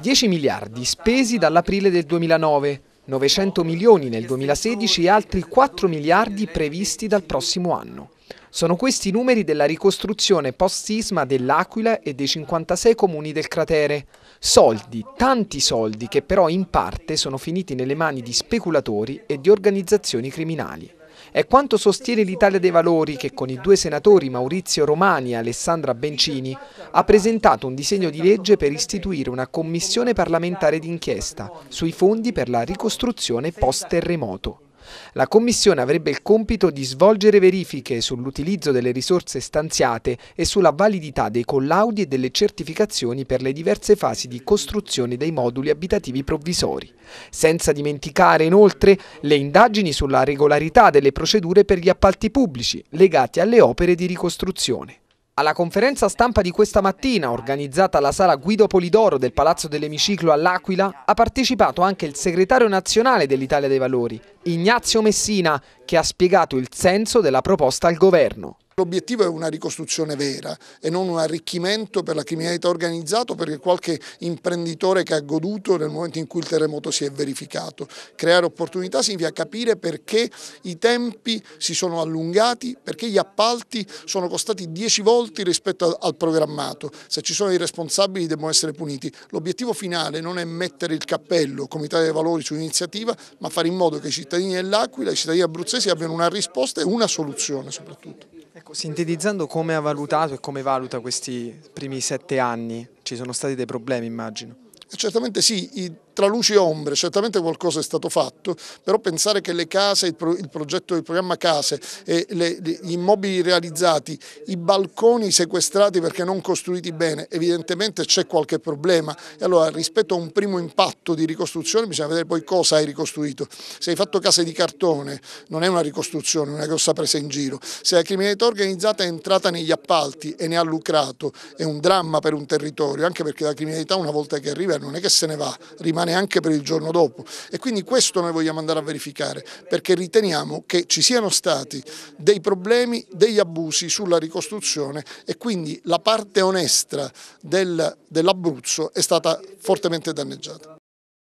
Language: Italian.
10 miliardi spesi dall'aprile del 2009, 900 milioni nel 2016 e altri 4 miliardi previsti dal prossimo anno. Sono questi i numeri della ricostruzione post-sisma dell'Aquila e dei 56 comuni del cratere. Soldi, tanti soldi che però in parte sono finiti nelle mani di speculatori e di organizzazioni criminali. È quanto sostiene l'Italia dei Valori che con i due senatori Maurizio Romani e Alessandra Bencini ha presentato un disegno di legge per istituire una commissione parlamentare d'inchiesta sui fondi per la ricostruzione post-terremoto. La Commissione avrebbe il compito di svolgere verifiche sull'utilizzo delle risorse stanziate e sulla validità dei collaudi e delle certificazioni per le diverse fasi di costruzione dei moduli abitativi provvisori, senza dimenticare inoltre le indagini sulla regolarità delle procedure per gli appalti pubblici legati alle opere di ricostruzione. Alla conferenza stampa di questa mattina, organizzata alla sala Guido Polidoro del Palazzo dell'Emiciclo all'Aquila, ha partecipato anche il segretario nazionale dell'Italia dei Valori, Ignazio Messina, che ha spiegato il senso della proposta al governo. L'obiettivo è una ricostruzione vera e non un arricchimento per la criminalità organizzata perché qualche imprenditore che ha goduto nel momento in cui il terremoto si è verificato. Creare opportunità significa capire perché i tempi si sono allungati, perché gli appalti sono costati dieci volte rispetto al programmato. Se ci sono i responsabili devono essere puniti. L'obiettivo finale non è mettere il cappello Comitato dei Valori su un'iniziativa, ma fare in modo che i cittadini dell'Aquila, i cittadini abruzzesi qualsiasi abbiano una risposta e una soluzione soprattutto. Ecco, sintetizzando come ha valutato e come valuta questi primi sette anni, ci sono stati dei problemi immagino. Certamente sì, tra luci e ombre, certamente qualcosa è stato fatto, però pensare che le case, il, pro, il progetto del programma case, le, gli immobili realizzati, i balconi sequestrati perché non costruiti bene, evidentemente c'è qualche problema e allora rispetto a un primo impatto di ricostruzione bisogna vedere poi cosa hai ricostruito. Se hai fatto case di cartone non è una ricostruzione, è una grossa presa in giro, se la criminalità organizzata è entrata negli appalti e ne ha lucrato è un dramma per un territorio, anche perché la criminalità una volta che arriva non è che se ne va, rimane ma neanche per il giorno dopo. E quindi questo noi vogliamo andare a verificare, perché riteniamo che ci siano stati dei problemi, degli abusi sulla ricostruzione e quindi la parte onesta del, dell'Abruzzo è stata fortemente danneggiata.